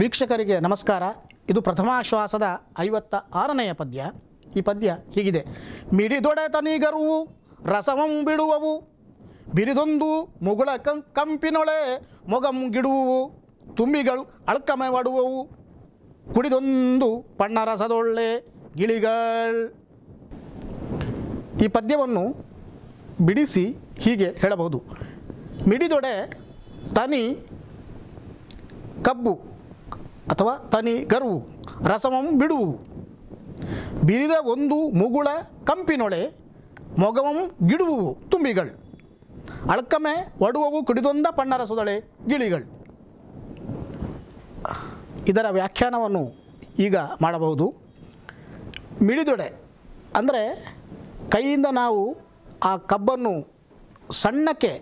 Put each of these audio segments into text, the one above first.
ವೀಕ್ಷಕರಿಗೆ ನಮಸ್ಕಾರ ಇದು ಪ್ರಥಮಾಶ್ವಾಸದ ಐವತ್ತ ಆರನೆಯ ಪದ್ಯ ಈ ಪದ್ಯ ಹೀಗಿದೆ ಮಿಡಿದೊಡೆತನಿಗರುವು ರಸವಂ ಬಿಡುವವು ಬಿರಿದೊಂದು ಮುಗುಳ ಕಂ ಕಂಪಿನೊಳೆ ಮೊಗಂ ಗಿಡುವು ತುಂಬಿಗಳು ಅಳ್ಕಮೆ ಮಾಡುವವು ಕುಡಿದೊಂದು ಪಣ್ಣರಸದೊಳ್ಳೆ ಗಿಳಿಗಳ್ ಈ ಪದ್ಯವನ್ನು ಬಿಡಿಸಿ ಹೀಗೆ ಹೇಳಬಹುದು ಮಿಡಿದೊಡೆ ತನಿ ಕಬ್ಬು ಅಥವಾ ತನಿ ಗರ್ವು ರಸಮಂ ಬಿಡುವು ಬಿರಿದ ಒಂದು ಮುಗುಳ ಕಂಪಿನೊಳೆ ಮೊಗವಂ ಗಿಡುವು ತುಂಬಿಗಳು ಅಳ್ಕಮೆ ಒಡುವವು ಕುಡಿದೊಂದ ಪಣ್ಣರಸದೊಳೆ ಗಿಳಿಗಳು ಇದರ ವ್ಯಾಖ್ಯಾನವನ್ನು ಈಗ ಮಾಡಬಹುದು ಮಿಳಿದೊಡೆ ಅಂದರೆ ಕೈಯಿಂದ ನಾವು ಆ ಕಬ್ಬನ್ನು ಸಣ್ಣಕ್ಕೆ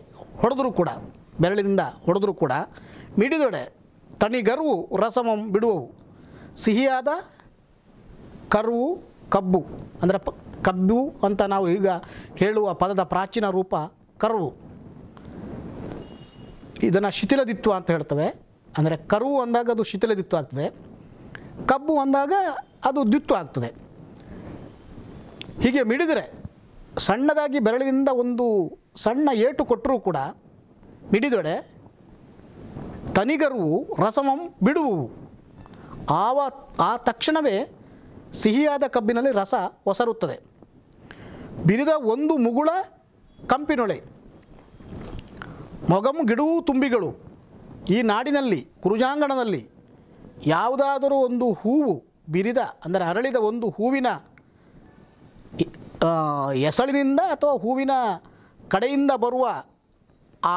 ಹೊಡೆದ್ರೂ ಕೂಡ ಬೆರಳಿನಿಂದ ಹೊಡೆದ್ರೂ ಕೂಡ ಮಿಡಿದೊಡೆ ತಣಿಗರ್ವು ರಸಮಂ ಬಿಡುವವು ಸಿಹಿಯಾದ ಕರುವು ಕಬ್ಬು ಅಂದರೆ ಪ ಕಬ್ಬು ಅಂತ ನಾವು ಈಗ ಹೇಳುವ ಪದದ ಪ್ರಾಚೀನ ರೂಪ ಕರುವು ಇದನ್ನು ಶಿಥಿಲದಿತ್ತು ಅಂತ ಹೇಳ್ತವೆ ಅಂದರೆ ಕರುವು ಅಂದಾಗ ಅದು ಶಿಥಿಲದಿತ್ತು ಆಗ್ತದೆ ಕಬ್ಬು ಅಂದಾಗ ಅದು ದಿತ್ತು ಆಗ್ತದೆ ಹೀಗೆ ಮಿಡಿದರೆ ಸಣ್ಣದಾಗಿ ಬೆರಳಿನಿಂದ ಒಂದು ಸಣ್ಣ ಏಟು ಕೊಟ್ಟರೂ ಕೂಡ ಮಿಡಿದೊಡೆ ತನಿಗರು ರಸಮಂ ಬಿಡುವು ಆವ ಆ ತಕ್ಷಣವೇ ಸಿಹಿಯಾದ ಕಬ್ಬಿನಲ್ಲಿ ರಸ ಒಸರುತ್ತದೆ ಬಿರಿದ ಒಂದು ಮುಗುಳ ಕಂಪಿನೊಳೆ ಮೊಗಮ್ ಗಿಡುವು ತುಂಬಿಗಳು ಈ ನಾಡಿನಲ್ಲಿ ಕುರುಜಾಂಗಣದಲ್ಲಿ ಯಾವುದಾದರೂ ಒಂದು ಹೂವು ಬಿರಿದ ಅಂದರೆ ಅರಳಿದ ಒಂದು ಹೂವಿನ ಎಸಳಿನಿಂದ ಅಥವಾ ಹೂವಿನ ಕಡೆಯಿಂದ ಬರುವ ಆ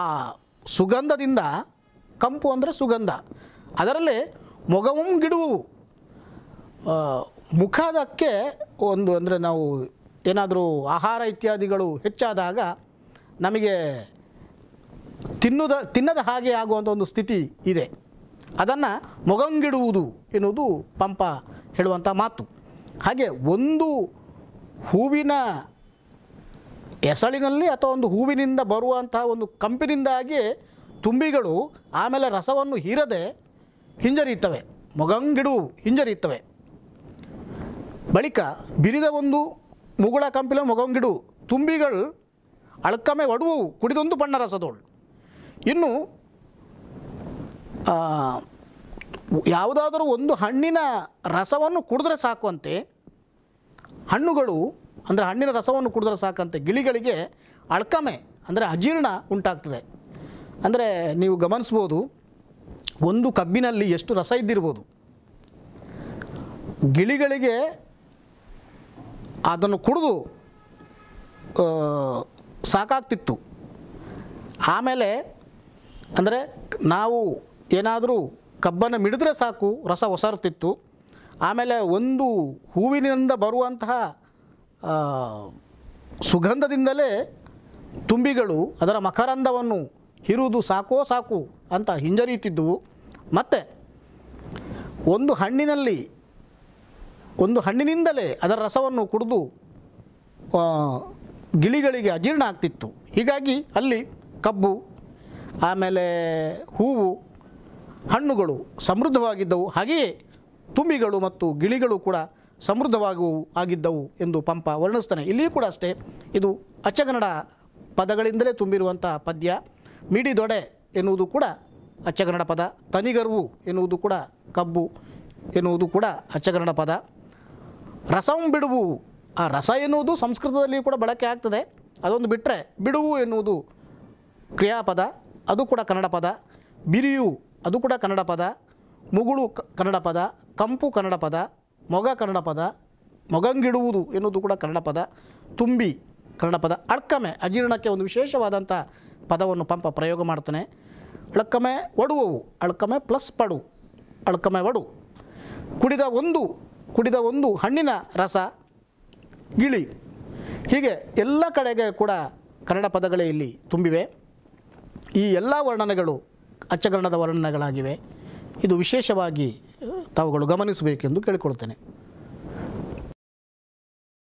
ಸುಗಂಧದಿಂದ ಕಂಪು ಅಂದರೆ ಸುಗಂಧ ಅದರಲ್ಲಿ ಮೊಗವಂ ಗಿಡುವು ಮುಖದಕ್ಕೆ ಒಂದು ಅಂದರೆ ನಾವು ಏನಾದರೂ ಆಹಾರ ಇತ್ಯಾದಿಗಳು ಹೆಚ್ಚಾದಾಗ ನಮಗೆ ತಿನ್ನುದ ತಿನ್ನದ ಹಾಗೆ ಆಗುವಂಥ ಒಂದು ಸ್ಥಿತಿ ಇದೆ ಅದನ್ನು ಮೊಗಂಗಿಡುವುದು ಎನ್ನುವುದು ಪಂಪ ಹೇಳುವಂಥ ಮಾತು ಹಾಗೆ ಒಂದು ಹೂವಿನ ಎಸಳಿನಲ್ಲಿ ಅಥವಾ ಒಂದು ಹೂವಿನಿಂದ ಬರುವಂತಹ ಒಂದು ಕಂಪಿನಿಂದಾಗಿ ತುಂಬಿಗಳು ಆಮೇಲೆ ರಸವನ್ನು ಹೀರದೆ ಹಿಂಜರಿಯುತ್ತವೆ ಮೊಗಂಗಿಡು ಹಿಂಜರಿಯುತ್ತವೆ ಬಳಿಕ ಬಿರಿದ ಒಂದು ಮುಗುಳ ಕಂಪಿಲ ಮೊಗಂಗಿಡು ತುಂಬಿಗಳು ಅಳ್ಕಮೆ ಒಡುವು ಕುಡಿದೊಂದು ಬಣ್ಣ ರಸದೋಳು ಇನ್ನು ಯಾವುದಾದರೂ ಒಂದು ಹಣ್ಣಿನ ರಸವನ್ನು ಕುಡಿದ್ರೆ ಸಾಕುವಂತೆ ಹಣ್ಣುಗಳು ಅಂದರೆ ಹಣ್ಣಿನ ರಸವನ್ನು ಕುಡಿದ್ರೆ ಸಾಕಂತೆ ಗಿಳಿಗಳಿಗೆ ಅಳ್ಕಮೆ ಅಂದರೆ ಅಜೀರ್ಣ ಉಂಟಾಗ್ತದೆ ಅಂದರೆ ನೀವು ಗಮನಿಸ್ಬೋದು ಒಂದು ಕಬ್ಬಿನಲ್ಲಿ ಎಷ್ಟು ರಸ ಇದ್ದಿರ್ಬೋದು ಗಿಳಿಗಳಿಗೆ ಅದನ್ನು ಕುಡಿದು ಸಾಕಾಗ್ತಿತ್ತು ಆಮೇಲೆ ಅಂದರೆ ನಾವು ಏನಾದರೂ ಕಬ್ಬನ್ನು ಮಿಡಿದ್ರೆ ಸಾಕು ರಸ ಒಸರ್ತಿತ್ತು ಆಮೇಲೆ ಒಂದು ಹೂವಿನಿಂದ ಬರುವಂತಹ ಸುಗಂಧದಿಂದಲೇ ತುಂಬಿಗಳು ಅದರ ಮಕರಂದವನ್ನು ಇರುವುದು ಸಾಕೋ ಸಾಕು ಅಂತ ಹಿಂಜರಿಯುತ್ತಿದ್ದವು ಮತ್ತು ಒಂದು ಹಣ್ಣಿನಲ್ಲಿ ಒಂದು ಹಣ್ಣಿನಿಂದಲೇ ಅದರ ರಸವನ್ನು ಕುಡಿದು ಗಿಳಿಗಳಿಗೆ ಅಜೀರ್ಣ ಆಗ್ತಿತ್ತು ಹೀಗಾಗಿ ಅಲ್ಲಿ ಕಬ್ಬು ಆಮೇಲೆ ಹೂವು ಹಣ್ಣುಗಳು ಸಮೃದ್ಧವಾಗಿದ್ದವು ಹಾಗೆಯೇ ತುಂಬಿಗಳು ಮತ್ತು ಗಿಳಿಗಳು ಕೂಡ ಸಮೃದ್ಧವಾಗುವು ಆಗಿದ್ದವು ಎಂದು ಪಂಪ ವರ್ಣಿಸ್ತಾನೆ ಇಲ್ಲಿಯೂ ಕೂಡ ಅಷ್ಟೇ ಇದು ಅಚ್ಚಗನ್ನಡ ಪದಗಳಿಂದಲೇ ತುಂಬಿರುವಂಥ ಪದ್ಯ ಮಿಡಿದೊಡೆ ಎನ್ನುವುದು ಕೂಡ ಅಚ್ಚಗನ್ನಡ ಪದ ತನಿಗರ್ವು ಎನ್ನುವುದು ಕೂಡ ಕಬ್ಬು ಎನ್ನುವುದು ಕೂಡ ಅಚ್ಚಗನ್ನಡ ಪದ ರಸಂ ಬಿಡುವು ಆ ರಸ ಎನ್ನುವುದು ಸಂಸ್ಕೃತದಲ್ಲಿ ಕೂಡ ಬಳಕೆ ಆಗ್ತದೆ ಅದೊಂದು ಬಿಟ್ಟರೆ ಬಿಡುವು ಎನ್ನುವುದು ಕ್ರಿಯಾಪದ ಅದು ಕೂಡ ಕನ್ನಡ ಪದ ಬಿರಿಯು ಅದು ಕೂಡ ಕನ್ನಡ ಪದ ಮುಗುಳು ಕನ್ನಡ ಪದ ಕಂಪು ಕನ್ನಡ ಪದ ಮೊಗ ಕನ್ನಡ ಪದ ಮೊಗಂಗಿಡುವುದು ಎನ್ನುವುದು ಕೂಡ ಕನ್ನಡ ಪದ ತುಂಬಿ ಕನ್ನಡ ಪದ ಅಳ್ಕಮೆ ಅಜೀರ್ಣಕ್ಕೆ ಒಂದು ವಿಶೇಷವಾದಂಥ ಪದವನ್ನು ಪಂಪ ಪ್ರಯೋಗ ಮಾಡ್ತಾನೆ ಅಳ್ಕಮೆ ಒಡುವವು ಅಳ್ಕಮೆ ಪ್ಲಸ್ ಪಡು ಅಳ್ಕಮೆ ಒಡು ಕುಡಿದ ಒಂದು ಕುಡಿದ ಒಂದು ಹಣ್ಣಿನ ರಸ ಗಿಳಿ ಹೀಗೆ ಎಲ್ಲ ಕಡೆಗೆ ಕೂಡ ಕನ್ನಡ ಪದಗಳೇ ಇಲ್ಲಿ ತುಂಬಿವೆ ಈ ಎಲ್ಲ ವರ್ಣನೆಗಳು ಅಚ್ಚಗರಣದ ವರ್ಣನೆಗಳಾಗಿವೆ ಇದು ವಿಶೇಷವಾಗಿ ತಾವುಗಳು ಗಮನಿಸಬೇಕೆಂದು ಕೇಳಿಕೊಳ್ತೇನೆ